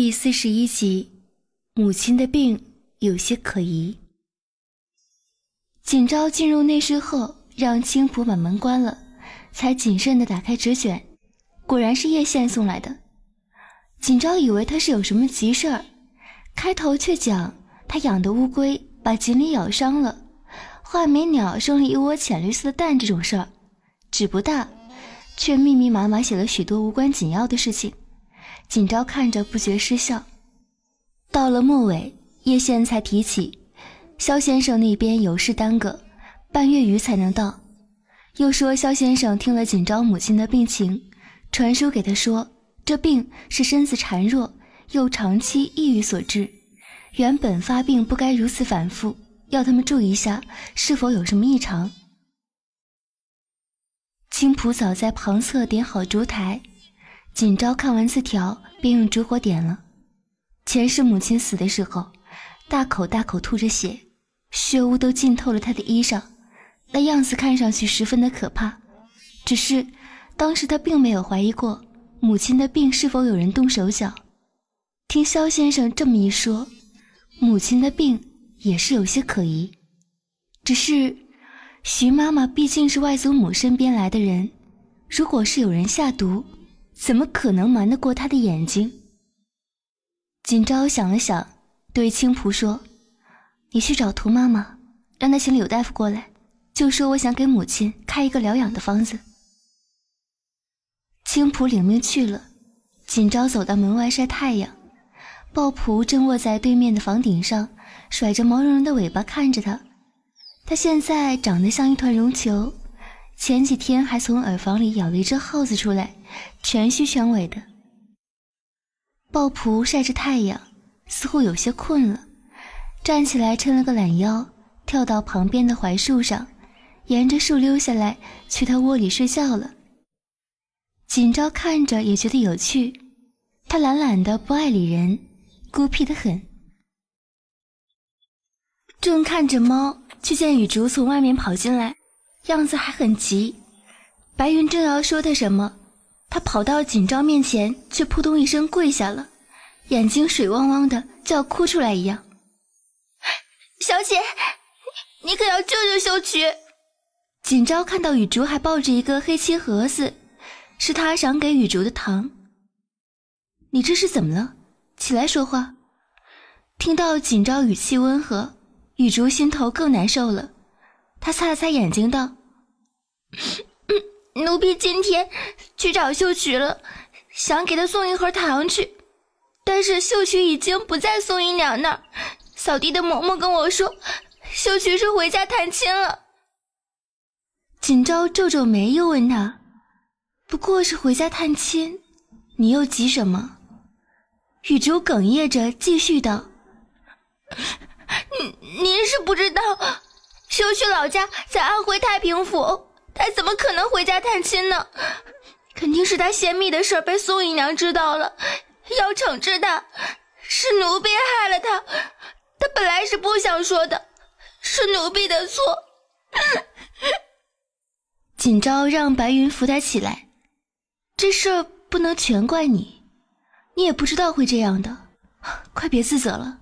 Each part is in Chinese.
第四十一集，母亲的病有些可疑。锦昭进入内室后，让青浦把门关了，才谨慎地打开纸卷，果然是叶县送来的。锦昭以为他是有什么急事儿，开头却讲他养的乌龟把锦鲤咬伤了，画眉鸟生了一窝浅绿色的蛋这种事儿。纸不大，却密密麻麻写了许多无关紧要的事情。锦昭看着，不觉失笑。到了末尾，叶县才提起，萧先生那边有事耽搁，半月余才能到。又说，萧先生听了锦昭母亲的病情，传书给他说，这病是身子孱弱又长期抑郁所致，原本发病不该如此反复，要他们注意一下是否有什么异常。青浦早在旁侧点好烛台。锦昭看完字条，便用烛火点了。前世母亲死的时候，大口大口吐着血，血污都浸透了他的衣裳，那样子看上去十分的可怕。只是当时他并没有怀疑过母亲的病是否有人动手脚。听肖先生这么一说，母亲的病也是有些可疑。只是，徐妈妈毕竟是外祖母身边来的人，如果是有人下毒，怎么可能瞒得过他的眼睛？锦昭想了想，对青蒲说：“你去找屠妈妈，让她请柳大夫过来，就说我想给母亲开一个疗养的方子。”青蒲领命去了。锦昭走到门外晒太阳，抱蒲正卧在对面的房顶上，甩着毛茸茸的尾巴看着他。他现在长得像一团绒球。前几天还从耳房里咬了一只耗子出来，全虚全尾的。鲍仆晒着太阳，似乎有些困了，站起来撑了个懒腰，跳到旁边的槐树上，沿着树溜下来，去他窝里睡觉了。锦昭看着也觉得有趣，他懒懒的不爱理人，孤僻的很。正看着猫，却见雨竹从外面跑进来。样子还很急，白云正要说他什么，他跑到锦昭面前，却扑通一声跪下了，眼睛水汪汪的，就要哭出来一样。小姐，你可要救救秀菊。锦昭看到雨竹还抱着一个黑漆盒子，是他赏给雨竹的糖。你这是怎么了？起来说话。听到锦昭语气温和，雨竹心头更难受了，她擦了擦眼睛道。奴婢今天去找秀渠了，想给他送一盒糖去，但是秀渠已经不在宋姨娘那儿。扫地的嬷嬷跟我说，秀渠是回家探亲了。锦昭皱皱眉，又问他：“不过是回家探亲，你又急什么？”雨竹哽咽着继续道：“您您是不知道，秀渠老家在安徽太平府。”他怎么可能回家探亲呢？肯定是他泄密的事被苏姨娘知道了，要惩治他。是奴婢害了他，他本来是不想说的，是奴婢的错。锦昭让白云扶他起来，这事不能全怪你，你也不知道会这样的，快别自责了。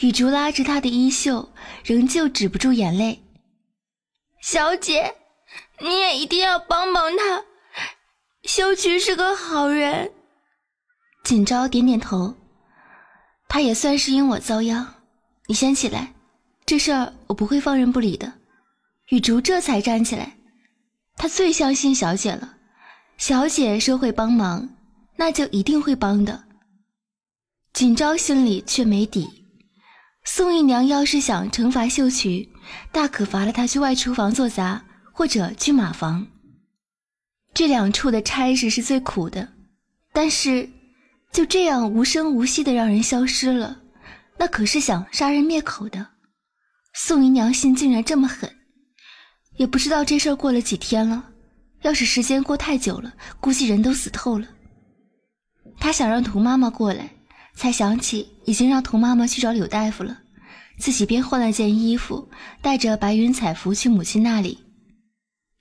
雨竹拉着他的衣袖，仍旧止不住眼泪，小姐。你也一定要帮帮他，秀渠是个好人。锦昭点点头，他也算是因我遭殃。你先起来，这事儿我不会放任不理的。雨竹这才站起来，她最相信小姐了。小姐说会帮忙，那就一定会帮的。锦昭心里却没底，宋姨娘要是想惩罚秀渠，大可罚了她去外厨房做杂。或者去马房，这两处的差事是最苦的，但是就这样无声无息的让人消失了，那可是想杀人灭口的。宋姨娘心竟然这么狠，也不知道这事过了几天了，要是时间过太久了，估计人都死透了。她想让童妈妈过来，才想起已经让童妈妈去找柳大夫了，自己便换了件衣服，带着白云彩服去母亲那里。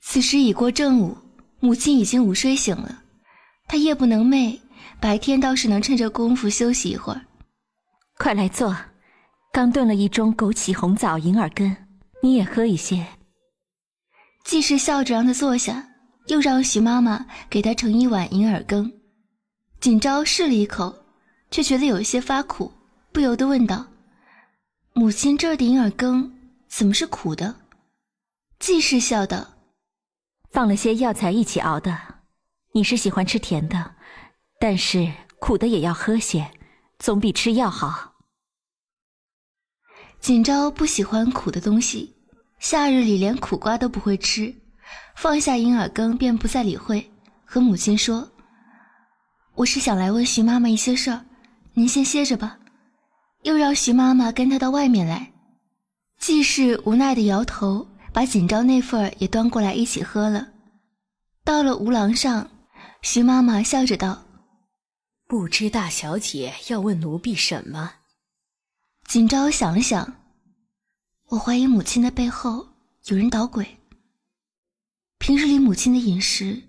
此时已过正午，母亲已经午睡醒了。她夜不能寐，白天倒是能趁着功夫休息一会儿。快来坐，刚炖了一盅枸杞红枣银耳羹，你也喝一些。季氏笑着让她坐下，又让徐妈妈给她盛一碗银耳羹。锦昭试了一口，却觉得有些发苦，不由得问道：“母亲这的银耳羹怎么是苦的？”季氏笑道。放了些药材一起熬的，你是喜欢吃甜的，但是苦的也要喝些，总比吃药好。锦昭不喜欢苦的东西，夏日里连苦瓜都不会吃，放下银耳羹便不再理会，和母亲说：“我是想来问徐妈妈一些事儿，您先歇着吧。”又让徐妈妈跟他到外面来，季氏无奈的摇头。把锦昭那份儿也端过来一起喝了。到了吴廊上，徐妈妈笑着道：“不知大小姐要问奴婢什么？”锦昭想了想：“我怀疑母亲的背后有人捣鬼。平日里母亲的饮食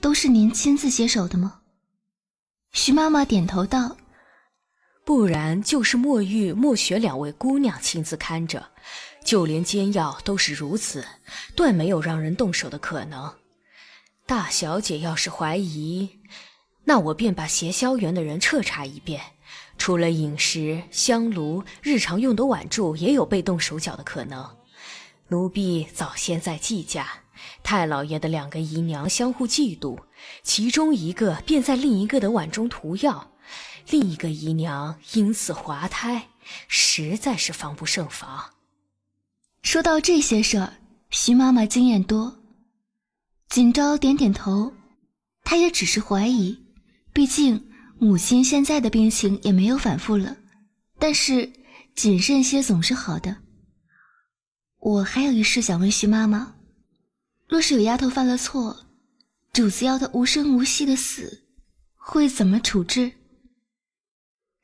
都是您亲自接手的吗？”徐妈妈点头道：“不然就是墨玉、墨雪两位姑娘亲自看着。”就连煎药都是如此，断没有让人动手的可能。大小姐要是怀疑，那我便把协销园的人彻查一遍。除了饮食、香炉、日常用的碗箸，也有被动手脚的可能。奴婢早先在季家，太老爷的两个姨娘相互嫉妒，其中一个便在另一个的碗中涂药，另一个姨娘因此滑胎，实在是防不胜防。说到这些事儿，徐妈妈经验多。锦昭点点头，她也只是怀疑，毕竟母亲现在的病情也没有反复了，但是谨慎些总是好的。我还有一事想问徐妈妈，若是有丫头犯了错，主子要她无声无息的死，会怎么处置？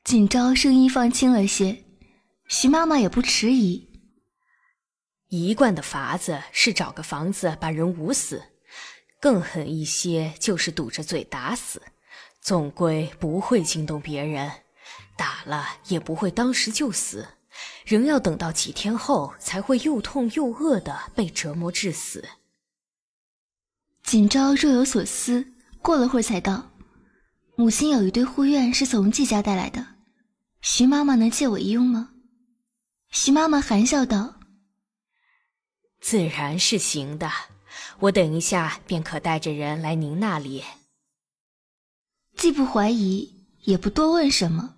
锦昭声音放轻了些，徐妈妈也不迟疑。一贯的法子是找个房子把人捂死，更狠一些就是堵着嘴打死，总归不会惊动别人，打了也不会当时就死，仍要等到几天后才会又痛又饿的被折磨致死。锦昭若有所思，过了会儿才道：“母亲有一堆护院是从季家带来的，徐妈妈能借我一用吗？”徐妈妈含笑道。自然是行的，我等一下便可带着人来您那里。既不怀疑，也不多问什么。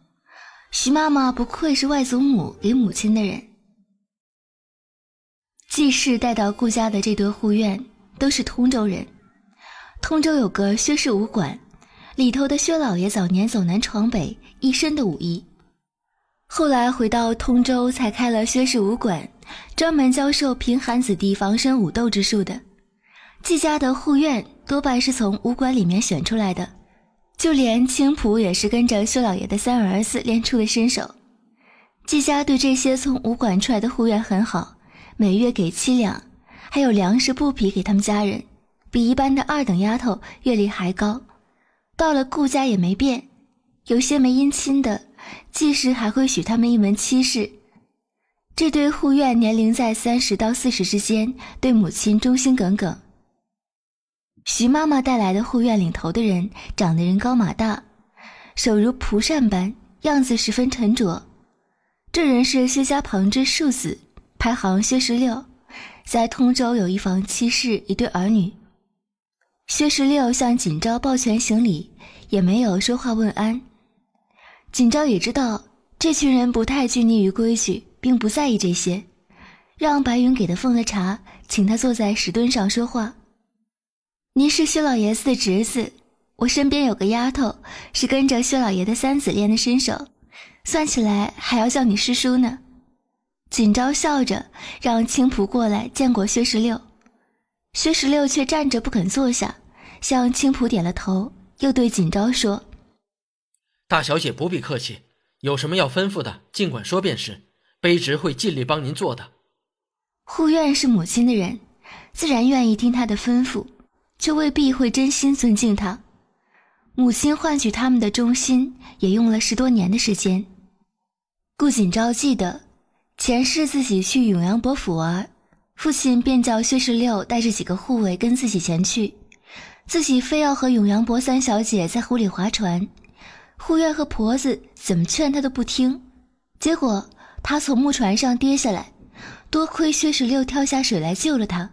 徐妈妈不愧是外祖母给母亲的人。季氏带到顾家的这对护院都是通州人。通州有个薛氏武馆，里头的薛老爷早年走南闯北，一身的武艺，后来回到通州才开了薛氏武馆。专门教授贫寒子弟防身武斗之术的，季家的护院多半是从武馆里面选出来的，就连青浦也是跟着修老爷的三儿子练出了身手。季家对这些从武馆出来的护院很好，每月给七两，还有粮食布匹给他们家人，比一般的二等丫头月例还高。到了顾家也没变，有些没姻亲的，季氏还会许他们一门妻室。这对护院年龄在三十到四十之间，对母亲忠心耿耿。徐妈妈带来的护院领头的人长得人高马大，手如蒲扇般，样子十分沉着。这人是薛家旁支庶子，排行薛十六，在通州有一房妻室，一对儿女。薛十六向锦昭抱拳行礼，也没有说话问安。锦昭也知道这群人不太拘泥于规矩。并不在意这些，让白云给他奉了茶，请他坐在石墩上说话。您是薛老爷子的侄子，我身边有个丫头是跟着薛老爷的三子练的身手，算起来还要叫你师叔呢。锦昭笑着让青浦过来见过薛十六，薛十六却站着不肯坐下，向青浦点了头，又对锦昭说：“大小姐不必客气，有什么要吩咐的，尽管说便是。”卑职会尽力帮您做的。护院是母亲的人，自然愿意听他的吩咐，却未必会真心尊敬他。母亲换取他们的忠心，也用了十多年的时间。顾锦昭记得，前世自己去永阳伯府玩，父亲便叫薛十六带着几个护卫跟自己前去，自己非要和永阳伯三小姐在湖里划船，护院和婆子怎么劝他都不听，结果。他从木船上跌下来，多亏薛十六跳下水来救了他。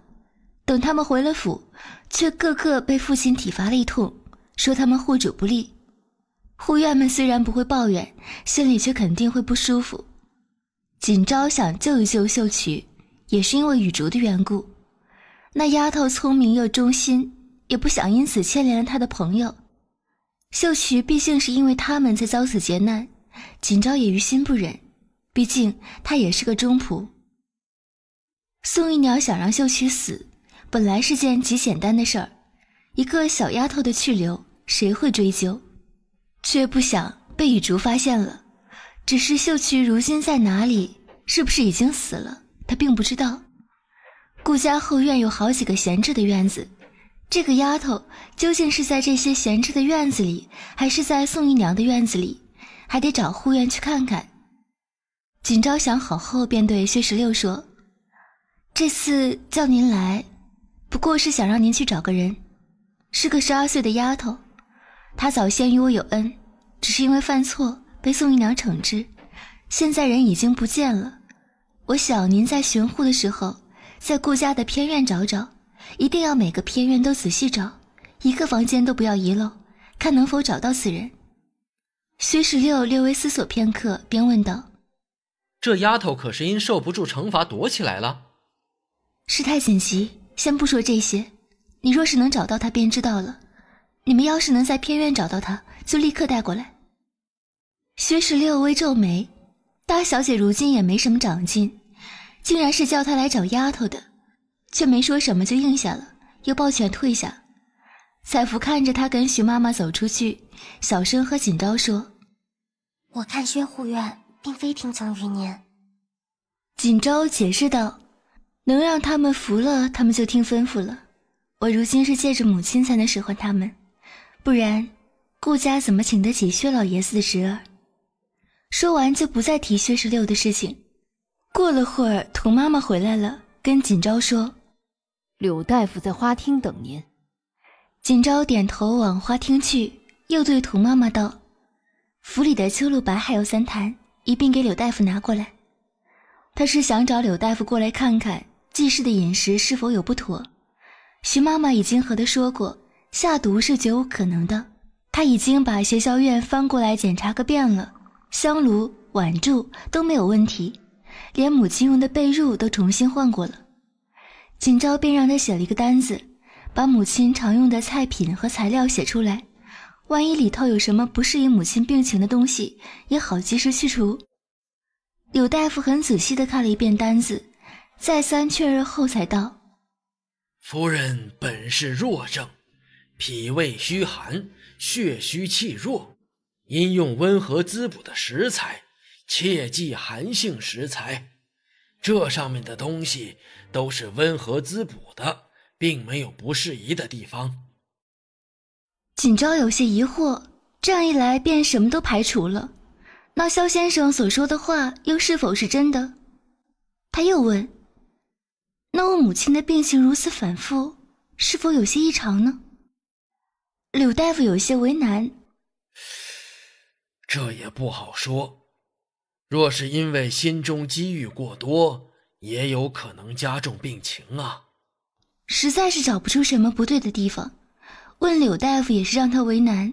等他们回了府，却个个被父亲体罚了一通，说他们护主不力。护院们虽然不会抱怨，心里却肯定会不舒服。锦昭想救一救秀渠，也是因为雨竹的缘故。那丫头聪明又忠心，也不想因此牵连了他的朋友。秀渠毕竟是因为他们在遭此劫难，锦昭也于心不忍。毕竟他也是个中仆。宋姨娘想让秀曲死，本来是件极简单的事儿，一个小丫头的去留，谁会追究？却不想被雨竹发现了。只是秀曲如今在哪里，是不是已经死了，她并不知道。顾家后院有好几个闲置的院子，这个丫头究竟是在这些闲置的院子里，还是在宋姨娘的院子里？还得找护院去看看。锦昭想好后，便对薛石榴说：“这次叫您来，不过是想让您去找个人，是个十二岁的丫头。她早先与我有恩，只是因为犯错被宋姨娘惩治，现在人已经不见了。我想您在巡护的时候，在顾家的偏院找找，一定要每个偏院都仔细找，一个房间都不要遗漏，看能否找到此人。”薛十六略微思索片刻，便问道。这丫头可是因受不住惩罚躲起来了。事态紧急，先不说这些。你若是能找到她，便知道了。你们要是能在偏院找到她，就立刻带过来。薛石榴微皱眉，大小姐如今也没什么长进，竟然是叫她来找丫头的，却没说什么就应下了，又抱拳退下。彩福看着她跟徐妈妈走出去，小声和锦昭说：“我看薛护院。”并非听从于您，锦昭解释道：“能让他们服了，他们就听吩咐了。我如今是借着母亲才能使唤他们，不然顾家怎么请得起薛老爷子的侄儿？”说完就不再提薛十六的事情。过了会儿，童妈妈回来了，跟锦昭说：“柳大夫在花厅等您。”锦昭点头往花厅去，又对童妈妈道：“府里的秋露白还有三坛。”一并给柳大夫拿过来，他是想找柳大夫过来看看季氏的饮食是否有不妥。徐妈妈已经和他说过，下毒是绝无可能的。他已经把学校院翻过来检查个遍了，香炉、碗箸都没有问题，连母亲用的被褥都重新换过了。锦昭便让他写了一个单子，把母亲常用的菜品和材料写出来。万一里头有什么不适宜母亲病情的东西，也好及时去除。柳大夫很仔细地看了一遍单子，再三确认后才道：“夫人本是弱症，脾胃虚寒，血虚气弱，应用温和滋补的食材，切忌寒性食材。这上面的东西都是温和滋补的，并没有不适宜的地方。”锦昭有些疑惑，这样一来便什么都排除了。那肖先生所说的话又是否是真的？他又问：“那我母亲的病情如此反复，是否有些异常呢？”柳大夫有些为难：“这也不好说。若是因为心中积郁过多，也有可能加重病情啊。”实在是找不出什么不对的地方。问柳大夫也是让他为难，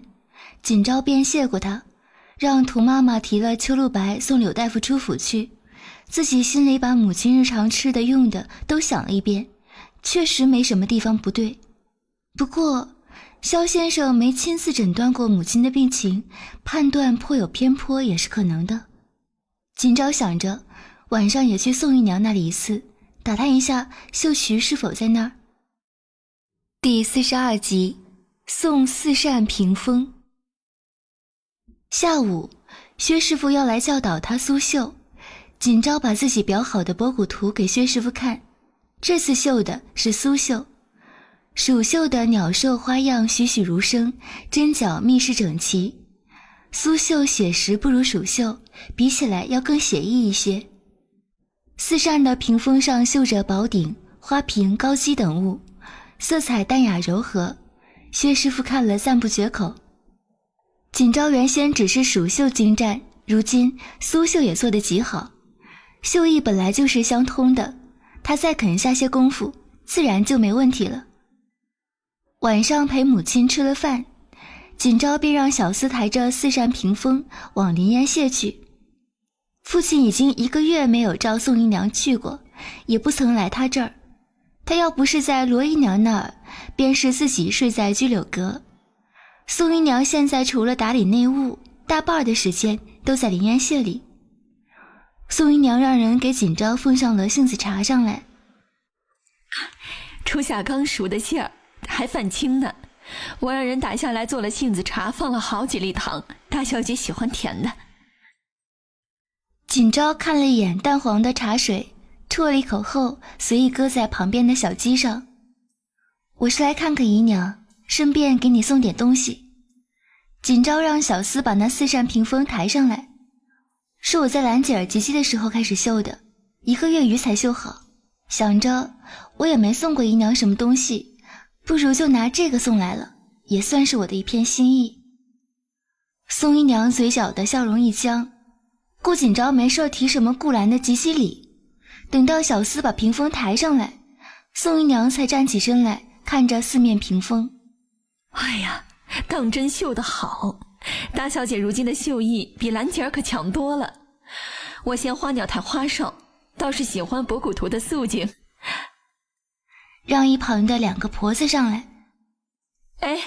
锦昭便谢过他，让涂妈妈提了秋露白送柳大夫出府去，自己心里把母亲日常吃的用的都想了一遍，确实没什么地方不对。不过，肖先生没亲自诊断过母亲的病情，判断颇有偏颇也是可能的。锦昭想着晚上也去宋姨娘那里一次，打探一下秀菊是否在那儿。第四十二集。送四扇屏风。下午，薛师傅要来教导他苏绣。锦昭把自己裱好的博古图给薛师傅看。这次绣的是苏绣，蜀绣的鸟兽花样栩栩如生，针脚密实整齐。苏绣写实不如蜀绣，比起来要更写意一些。四扇的屏风上绣着宝鼎、花瓶、高几等物，色彩淡雅柔和。薛师傅看了，赞不绝口。锦昭原先只是蜀绣精湛，如今苏绣也做得极好，绣艺本来就是相通的，他再肯下些功夫，自然就没问题了。晚上陪母亲吃了饭，锦昭便让小厮抬着四扇屏风往林烟榭去。父亲已经一个月没有召宋姨娘去过，也不曾来他这儿。她要不是在罗姨娘那儿，便是自己睡在居柳阁。宋姨娘现在除了打理内务，大半的时间都在临安榭里。宋姨娘让人给锦昭奉上了杏子茶上来，初夏刚熟的杏儿还泛青呢，我让人打下来做了杏子茶，放了好几粒糖，大小姐喜欢甜的。锦昭看了一眼淡黄的茶水。吐了一口后，随意搁在旁边的小鸡上。我是来看看姨娘，顺便给你送点东西。锦昭让小厮把那四扇屏风抬上来，是我在兰姐儿及笄的时候开始绣的，一个月余才绣好。想着我也没送过姨娘什么东西，不如就拿这个送来了，也算是我的一片心意。宋姨娘嘴角的笑容一僵，顾锦昭没事提什么顾兰的及笄礼。等到小厮把屏风抬上来，宋姨娘才站起身来，看着四面屏风。哎呀，当真绣得好！大小姐如今的绣艺比兰姐儿可强多了。我嫌花鸟太花哨，倒是喜欢博古图的素景。让一旁的两个婆子上来。哎，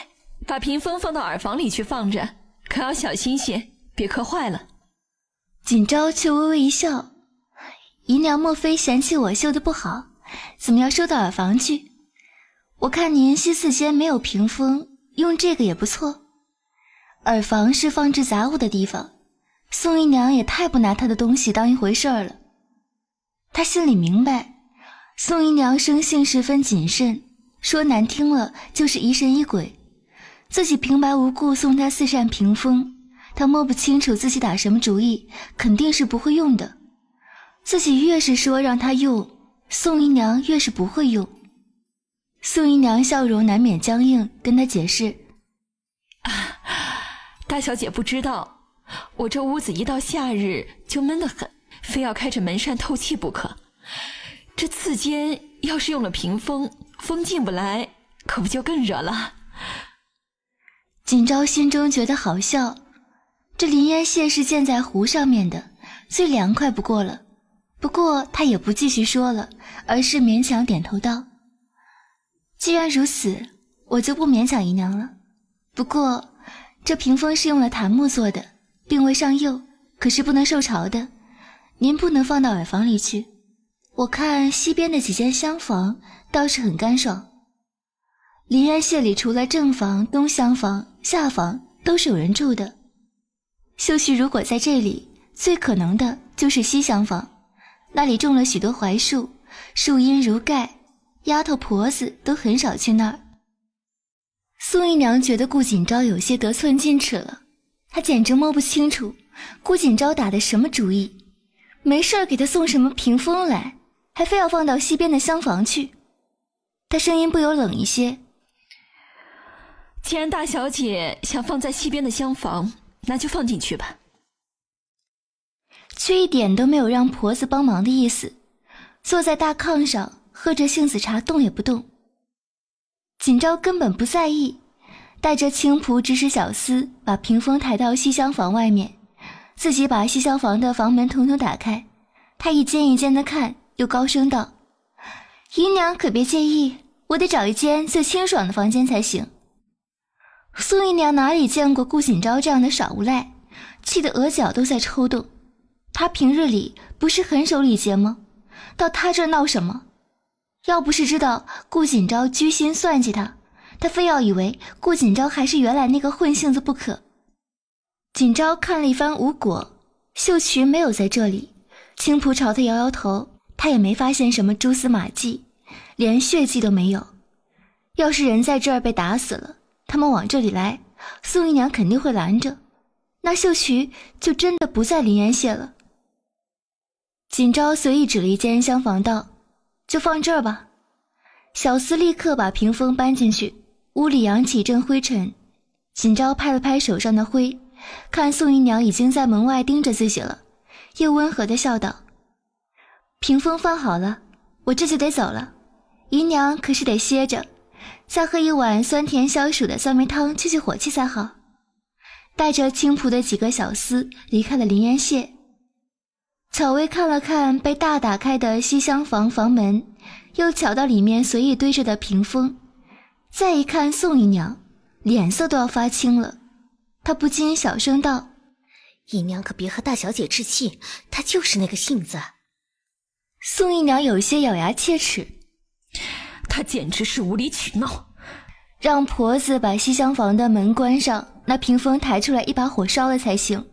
把屏风放到耳房里去放着，可要小心些，别磕坏了。锦昭却微微一笑。姨娘，莫非嫌弃我绣的不好？怎么要收到耳房去？我看您西四间没有屏风，用这个也不错。耳房是放置杂物的地方，宋姨娘也太不拿她的东西当一回事儿了。她心里明白，宋姨娘生性十分谨慎，说难听了就是疑神疑鬼。自己平白无故送她四扇屏风，她摸不清楚自己打什么主意，肯定是不会用的。自己越是说让他用，宋姨娘越是不会用。宋姨娘笑容难免僵硬，跟他解释：“啊，大小姐不知道，我这屋子一到夏日就闷得很，非要开着门扇透气不可。这次间要是用了屏风，风进不来，可不就更热了？”锦昭心中觉得好笑，这林烟线是建在湖上面的，最凉快不过了。不过他也不继续说了，而是勉强点头道：“既然如此，我就不勉强姨娘了。不过，这屏风是用了檀木做的，并未上釉，可是不能受潮的。您不能放到耳房里去。我看西边的几间厢房倒是很干爽。临安县里除了正房、东厢房、下房，都是有人住的。秀绪如果在这里，最可能的就是西厢房。”那里种了许多槐树，树荫如盖，丫头婆子都很少去那儿。苏姨娘觉得顾锦昭有些得寸进尺了，她简直摸不清楚顾锦昭打的什么主意，没事给他送什么屏风来，还非要放到西边的厢房去。她声音不由冷一些：“既然大小姐想放在西边的厢房，那就放进去吧。”却一点都没有让婆子帮忙的意思，坐在大炕上喝着杏子茶，动也不动。锦昭根本不在意，带着青仆指使小厮把屏风抬到西厢房外面，自己把西厢房的房门统统打开，他一间一间的看，又高声道：“姨娘可别介意，我得找一间最清爽的房间才行。”苏姨娘哪里见过顾锦昭这样的耍无赖，气得额角都在抽动。他平日里不是很守礼节吗？到他这儿闹什么？要不是知道顾锦昭居心算计他，他非要以为顾锦昭还是原来那个混性子不可。锦昭看了一番无果，秀渠没有在这里，青蒲朝他摇摇头，他也没发现什么蛛丝马迹，连血迹都没有。要是人在这儿被打死了，他们往这里来，宋姨娘肯定会拦着，那秀渠就真的不在林园县了。锦昭随意指了一间厢房，道：“就放这儿吧。”小厮立刻把屏风搬进去，屋里扬起一阵灰尘。锦昭拍了拍手上的灰，看宋姨娘已经在门外盯着自己了，又温和的笑道：“屏风放好了，我这就得走了。姨娘可是得歇着，再喝一碗酸甜消暑的酸梅汤，去去火气才好。”带着青蒲的几个小厮离开了凌烟榭。巧薇看了看被大打开的西厢房房门，又瞧到里面随意堆着的屏风，再一看宋姨娘，脸色都要发青了。她不禁小声道：“姨娘可别和大小姐置气，她就是那个性子。”宋姨娘有些咬牙切齿：“她简直是无理取闹，让婆子把西厢房的门关上，那屏风抬出来一把火烧了才行。”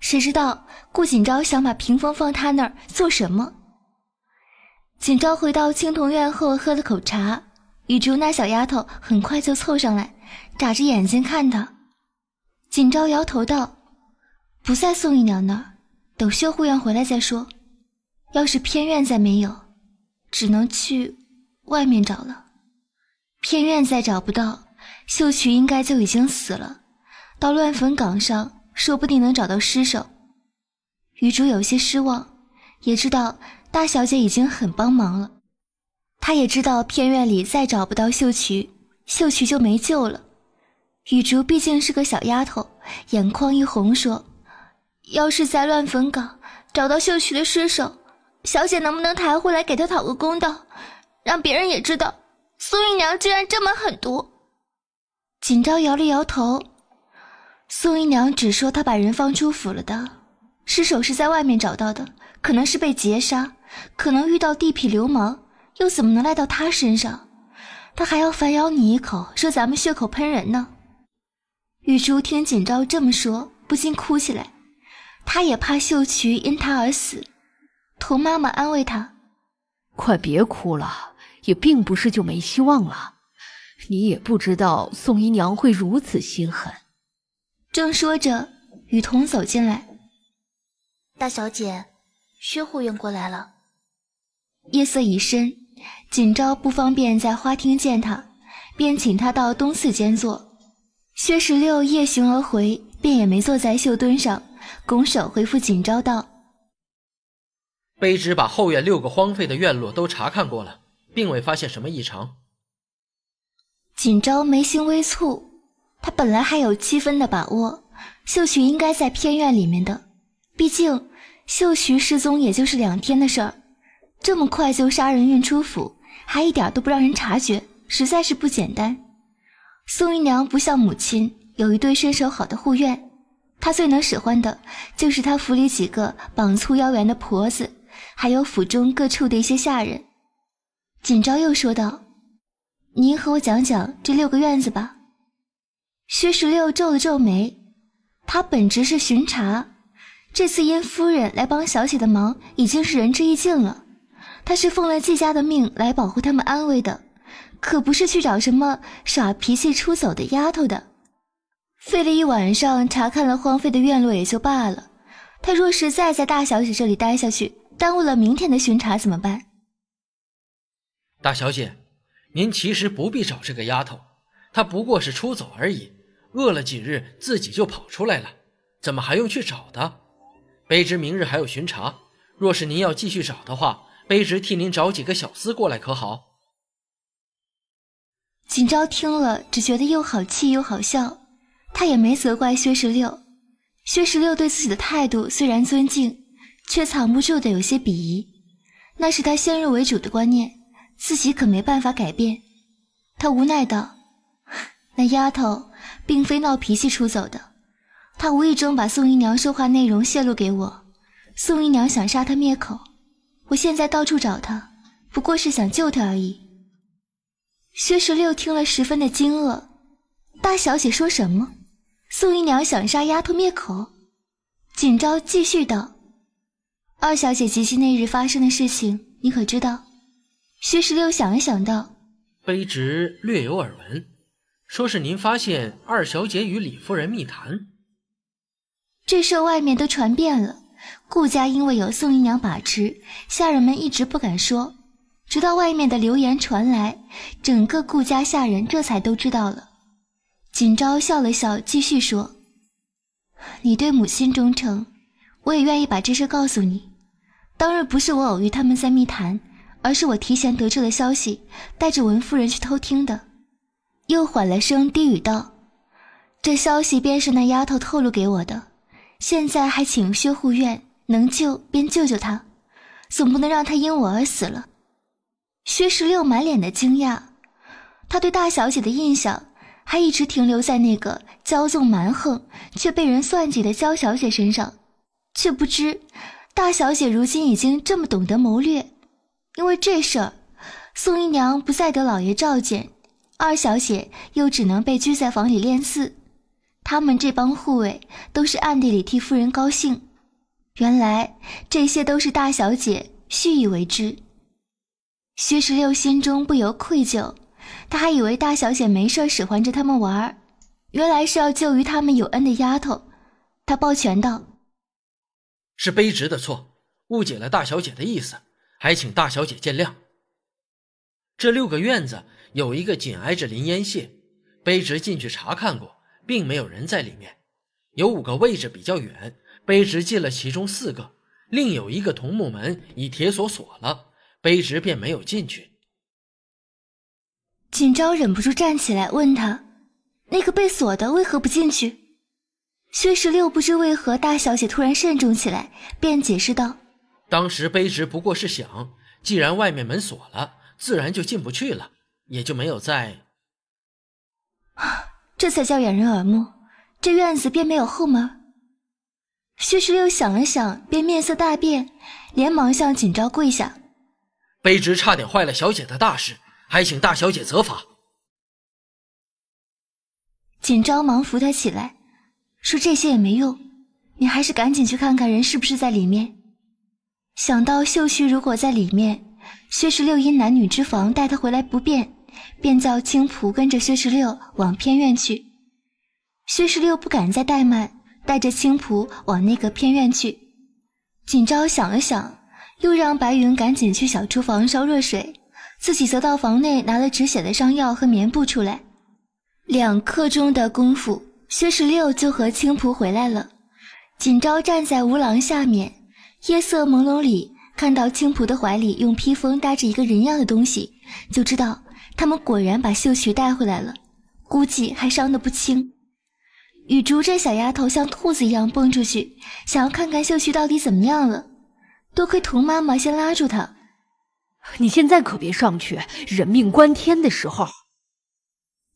谁知道顾锦昭想把屏风放他那儿做什么？锦昭回到青铜院后，喝了口茶。雨竹那小丫头很快就凑上来，眨着眼睛看他。锦昭摇头道：“不在宋姨娘那儿，等修护院回来再说。要是偏院再没有，只能去外面找了。偏院再找不到，秀渠应该就已经死了，到乱坟岗上。”说不定能找到尸首。雨竹有些失望，也知道大小姐已经很帮忙了。她也知道偏院里再找不到秀菊，秀菊就没救了。雨竹毕竟是个小丫头，眼眶一红，说：“要是在乱坟岗找到秀菊的尸首，小姐能不能抬回来给她讨个公道，让别人也知道苏姨娘居然这么狠毒？”锦昭摇了摇头。宋姨娘只说她把人放出府了的，尸首是在外面找到的，可能是被劫杀，可能遇到地痞流氓，又怎么能赖到她身上？她还要反咬你一口，说咱们血口喷人呢。玉珠听锦昭这么说，不禁哭起来。她也怕秀渠因她而死。童妈妈安慰她：“快别哭了，也并不是就没希望了。你也不知道宋姨娘会如此心狠。”正说着，雨桐走进来。大小姐，薛护院过来了。夜色已深，锦昭不方便在花厅见他，便请他到东四间坐。薛石榴夜行而回，便也没坐在绣墩上，拱手回复锦昭道：“卑职把后院六个荒废的院落都查看过了，并未发现什么异常。”锦昭眉心微蹙。他本来还有七分的把握，秀徐应该在偏院里面的。毕竟秀徐失踪也就是两天的事儿，这么快就杀人运出府，还一点都不让人察觉，实在是不简单。宋姨娘不像母亲，有一对身手好的护院，她最能使唤的就是她府里几个膀粗腰圆的婆子，还有府中各处的一些下人。锦昭又说道：“您和我讲讲这六个院子吧。”薛十六皱了皱眉，他本职是巡查，这次因夫人来帮小姐的忙，已经是仁至义尽了。他是奉了季家的命来保护他们安危的，可不是去找什么耍脾气出走的丫头的。费了一晚上查看了荒废的院落也就罢了，他若是再在大小姐这里待下去，耽误了明天的巡查怎么办？大小姐，您其实不必找这个丫头，她不过是出走而已。饿了几日，自己就跑出来了，怎么还用去找他？卑职明日还有巡查，若是您要继续找的话，卑职替您找几个小厮过来可好？锦昭听了，只觉得又好气又好笑。他也没责怪薛十六，薛十六对自己的态度虽然尊敬，却藏不住的有些鄙夷，那是他先入为主的观念，自己可没办法改变。他无奈道。那丫头并非闹脾气出走的，她无意中把宋姨娘说话内容泄露给我，宋姨娘想杀她灭口，我现在到处找她，不过是想救她而已。薛十六听了十分的惊愕，大小姐说什么？宋姨娘想杀丫头灭口？锦昭继续道：“二小姐及其那日发生的事情，你可知道？”薛十六想了想，道：“卑职略有耳闻。”说是您发现二小姐与李夫人密谈，这事外面都传遍了。顾家因为有宋姨娘把持，下人们一直不敢说。直到外面的流言传来，整个顾家下人这才都知道了。锦昭笑了笑，继续说：“你对母亲忠诚，我也愿意把这事告诉你。当日不是我偶遇他们在密谈，而是我提前得知了消息，带着文夫人去偷听的。”又缓了声，低语道：“这消息便是那丫头透露给我的。现在还请薛护院能救便救救她，总不能让她因我而死了。”薛石榴满脸的惊讶，他对大小姐的印象还一直停留在那个骄纵蛮横却被人算计的焦小姐身上，却不知大小姐如今已经这么懂得谋略。因为这事儿，宋姨娘不再得老爷召见。二小姐又只能被拘在房里练字，他们这帮护卫都是暗地里替夫人高兴。原来这些都是大小姐蓄意为之。薛石榴心中不由愧疚，他还以为大小姐没事使唤着他们玩儿，原来是要救于他们有恩的丫头。他抱拳道：“是卑职的错，误解了大小姐的意思，还请大小姐见谅。”这六个院子。有一个紧挨着林烟榭，卑职进去查看过，并没有人在里面。有五个位置比较远，卑职进了其中四个，另有一个铜木门以铁锁锁了，卑职便没有进去。锦昭忍不住站起来问他：“那个被锁的为何不进去？”薛石榴不知为何大小姐突然慎重起来，便解释道：“当时卑职不过是想，既然外面门锁了，自然就进不去了。”也就没有在，这才叫掩人耳目。这院子便没有后门。薛十六想了想，便面色大变，连忙向锦昭跪下：“卑职差点坏了小姐的大事，还请大小姐责罚。”锦昭忙扶他起来，说：“这些也没用，你还是赶紧去看看人是不是在里面。”想到秀绪如果在里面，薛十六因男女之防，带他回来不便。便叫青蒲跟着薛十六往偏院去，薛十六不敢再怠慢，带着青蒲往那个偏院去。锦昭想了想，又让白云赶紧去小厨房烧热水，自己则到房内拿了止血的伤药和棉布出来。两刻钟的功夫，薛十六就和青蒲回来了。锦昭站在屋廊下面，夜色朦胧里看到青蒲的怀里用披风搭着一个人样的东西，就知道。他们果然把秀渠带回来了，估计还伤得不轻。雨竹这小丫头像兔子一样蹦出去，想要看看秀渠到底怎么样了。多亏童妈妈先拉住她，你现在可别上去，人命关天的时候。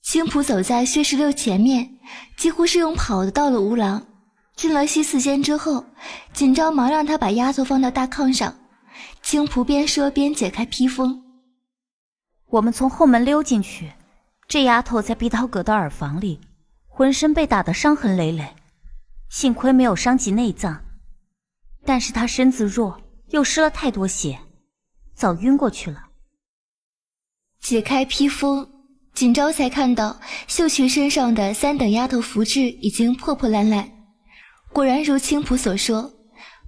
青浦走在薛石榴前面，几乎是用跑的到了吴郎。进了西四间之后，紧张忙让他把丫头放到大炕上。青浦边说边解开披风。我们从后门溜进去，这丫头在碧涛阁的耳房里，浑身被打得伤痕累累，幸亏没有伤及内脏，但是她身子弱，又失了太多血，早晕过去了。解开披风，锦昭才看到秀群身上的三等丫头服制已经破破烂烂，果然如青浦所说，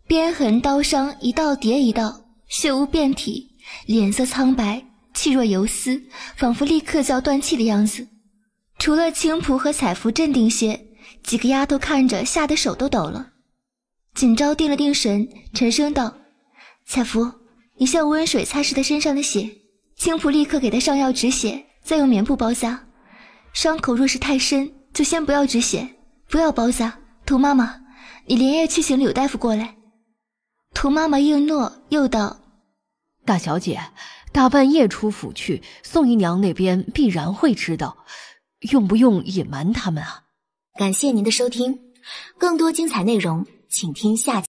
鞭痕刀伤一道叠一道，血污遍体，脸色苍白。气若游丝，仿佛立刻就要断气的样子。除了青浦和彩芙镇定些，几个丫头看着吓得手都抖了。锦昭定了定神，沉声道：“彩芙，你用温水擦拭他身上的血。青浦立刻给他上药止血，再用棉布包扎。伤口若是太深，就先不要止血，不要包扎。图妈妈，你连夜去请柳大夫过来。”图妈妈应诺，又道：“大小姐。”大半夜出府去，宋姨娘那边必然会知道，用不用隐瞒他们啊？感谢您的收听，更多精彩内容请听下。集。